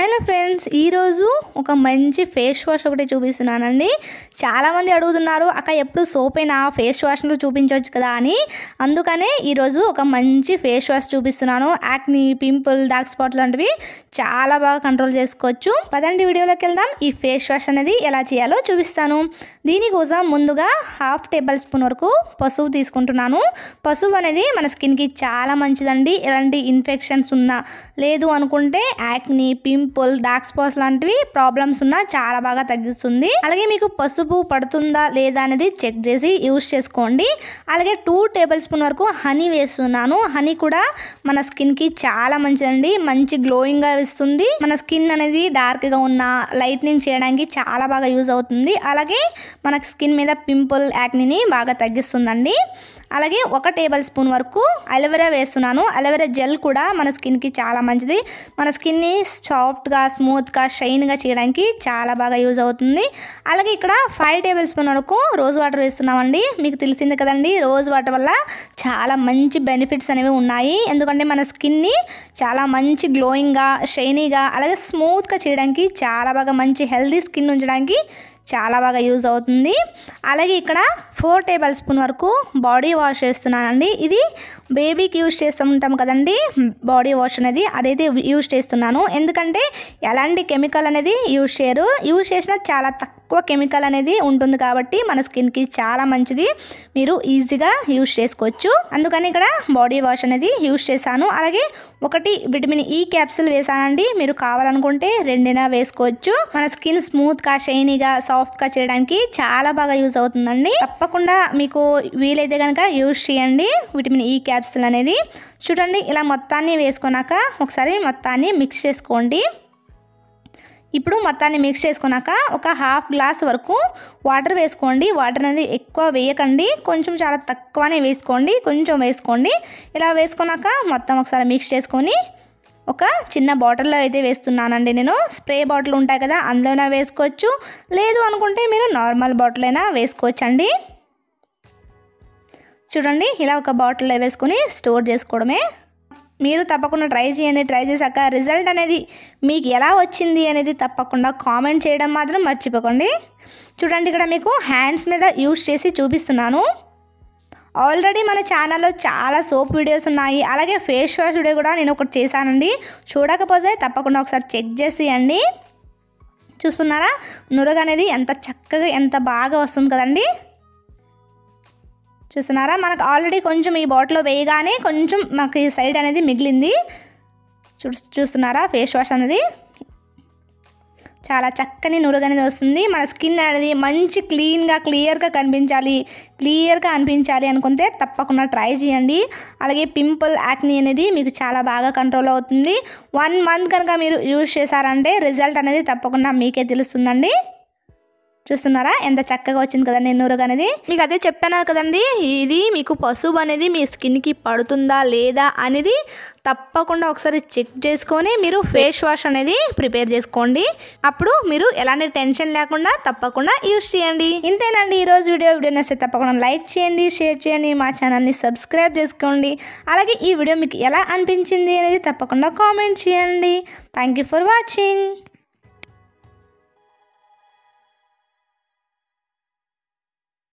hello friends ఈరోజు ఒక మంచి ఫేస్ వాష్ ఒకటి చూపిస్తున్నానండి చాలామంది అడుగుతున్నారు అక్క ఎప్పుడు సోపైన ఫేస్ వాష్ను చూపించవచ్చు కదా అని అందుకనే ఈరోజు ఒక మంచి ఫేస్ వాష్ చూపిస్తున్నాను యాక్ని పింపుల్ డార్క్ స్పాట్ లాంటివి చాలా బాగా కంట్రోల్ చేసుకోవచ్చు పదండి వీడియోలోకి వెళ్దాం ఈ ఫేస్ వాష్ అనేది ఎలా చేయాలో చూపిస్తాను దీనికోసం ముందుగా హాఫ్ టేబుల్ స్పూన్ వరకు పసుపు తీసుకుంటున్నాను పసుపు అనేది మన స్కిన్కి చాలా మంచిదండి ఎలాంటి ఇన్ఫెక్షన్స్ ఉన్నా లేదు అనుకుంటే యాక్ని పింపుల్ డార్క్ స్పాట్స్ లాంటివి ప్రాబ్లమ్స్ ఉన్నా చాలా బాగా తగ్గిస్తుంది అలాగే మీకు పసుపు పడుతుందా లేదా అనేది చెక్ చేసి యూస్ చేసుకోండి అలాగే టూ టేబుల్ స్పూన్ వరకు హనీ వేస్తున్నాను హనీ కూడా మన స్కిన్కి చాలా మంచిదండి మంచి గ్లోయింగ్గా ఇస్తుంది మన స్కిన్ అనేది డార్క్గా ఉన్న లైట్నింగ్ చేయడానికి చాలా బాగా యూజ్ అవుతుంది అలాగే మనకు స్కిన్ మీద పింపుల్ యాక్నిని బాగా తగ్గిస్తుందండి అలాగే ఒక టేబుల్ స్పూన్ వరకు అలోవెరా వేస్తున్నాను అలోవెరా జెల్ కూడా మన స్కిన్కి చాలా మంచిది మన స్కిన్ని సాఫ్ట్గా స్మూత్గా షైన్గా చేయడానికి చాలా బాగా యూజ్ అవుతుంది అలాగే ఇక్కడ ఫైవ్ టేబుల్ స్పూన్ వరకు రోజు వాటర్ వేస్తున్నామండి మీకు తెలిసింది కదండి రోజు వాటర్ వల్ల చాలా మంచి బెనిఫిట్స్ అనేవి ఉన్నాయి ఎందుకంటే మన స్కిన్ని చాలా మంచి గ్లోయింగ్గా షైనీగా అలాగే స్మూత్గా చేయడానికి చాలా బాగా మంచి హెల్దీ స్కిన్ ఉంచడానికి చాలా బాగా యూజ్ అవుతుంది అలాగే ఇక్కడ ఫోర్ టేబుల్ స్పూన్ వరకు బాడీ వాష్ చేస్తున్నానండి ఇది బేబీకి యూజ్ చేస్తుంటాం ఉంటాం కదండి బాడీ వాష్ అనేది అదైతే యూజ్ చేస్తున్నాను ఎందుకంటే ఎలాంటి కెమికల్ అనేది యూజ్ చేయరు యూజ్ చేసిన చాలా తక్కువ కెమికల్ అనేది ఉంటుంది కాబట్టి మన స్కిన్కి చాలా మంచిది మీరు ఈజీగా యూజ్ చేసుకోవచ్చు అందుకని ఇక్కడ బాడీ వాష్ అనేది యూజ్ చేశాను అలాగే ఒకటి విటమిన్ ఈ క్యాప్సిల్ వేసానండి మీరు కావాలనుకుంటే రెండైనా వేసుకోవచ్చు మన స్కిన్ స్మూత్గా షైనీగా సాఫ్ట్ సాఫ్ట్గా చేయడానికి చాలా బాగా యూజ్ అవుతుందండి తప్పకుండా మీకు వీలైతే కనుక యూజ్ చేయండి విటమిన్ ఈ క్యాప్సిల్ అనేది చూడండి ఇలా మొత్తాన్ని వేసుకున్నాక ఒకసారి మొత్తాన్ని మిక్స్ చేసుకోండి ఇప్పుడు మొత్తాన్ని మిక్స్ చేసుకున్నాక ఒక హాఫ్ గ్లాస్ వరకు వాటర్ వేసుకోండి వాటర్ అనేది ఎక్కువ వేయకండి కొంచెం చాలా తక్కువనే వేసుకోండి కొంచెం వేసుకోండి ఇలా వేసుకున్నాక మొత్తం ఒకసారి మిక్స్ చేసుకొని ఒక చిన్న బాటిల్లో అయితే వేస్తున్నానండి నేను స్ప్రే బాటిల్ ఉంటాయి కదా అందులోనే వేసుకోవచ్చు లేదు అనుకుంటే మీరు నార్మల్ బాటిల్ అయినా వేసుకోవచ్చండి చూడండి ఇలా ఒక బాటిల్లో వేసుకొని స్టోర్ చేసుకోవడమే మీరు తప్పకుండా ట్రై చేయండి ట్రై చేశాక రిజల్ట్ అనేది మీకు ఎలా వచ్చింది అనేది తప్పకుండా కామెంట్ చేయడం మాత్రం మర్చిపోకండి చూడండి ఇక్కడ మీకు హ్యాండ్స్ మీద యూజ్ చేసి చూపిస్తున్నాను ఆల్రెడీ మన ఛానల్లో చాలా సోప్ వీడియోస్ ఉన్నాయి అలాగే ఫేస్ వాష్ వీడియో కూడా నేను ఒకటి చేశానండి చూడకపోతే తప్పకుండా ఒకసారి చెక్ చేసేయండి చూస్తున్నారా నురగ అనేది ఎంత చక్కగా ఎంత బాగా వస్తుంది కదండి చూస్తున్నారా మనకు ఆల్రెడీ కొంచెం ఈ బాటిల్లో వేయగానే కొంచెం మాకు ఈ సైడ్ అనేది మిగిలింది చూ చూస్తున్నారా ఫేస్ వాష్ అనేది చాలా చక్కని అనేది వస్తుంది మన స్కిన్ అనేది మంచి క్లీన్గా క్లియర్గా కనిపించాలి క్లియర్గా అనిపించాలి అనుకుంటే తప్పకుండా ట్రై చేయండి అలాగే పింపుల్ యాక్ని అనేది మీకు చాలా బాగా కంట్రోల్ అవుతుంది వన్ మంత్ కనుక మీరు యూజ్ చేశారంటే రిజల్ట్ అనేది తప్పకుండా మీకే తెలుస్తుందండి చూస్తున్నారా ఎంత చక్కగా వచ్చింది కదండి ఎన్నూరుగా అనేది మీకు అదే చెప్పాను కదండి ఇది మీకు పసుపు అనేది మీ స్కిన్కి పడుతుందా లేదా అనేది తప్పకుండా ఒకసారి చెక్ చేసుకొని మీరు ఫేస్ వాష్ అనేది ప్రిపేర్ చేసుకోండి అప్పుడు మీరు ఎలాంటి టెన్షన్ లేకుండా తప్పకుండా యూజ్ చేయండి ఇంతేనండి ఈరోజు వీడియో వీడియో నచ్చితే తప్పకుండా లైక్ చేయండి షేర్ చేయండి మా ఛానల్ని సబ్స్క్రైబ్ చేసుకోండి అలాగే ఈ వీడియో మీకు ఎలా అనిపించింది అనేది తప్పకుండా కామెంట్ చేయండి థ్యాంక్ ఫర్ వాచింగ్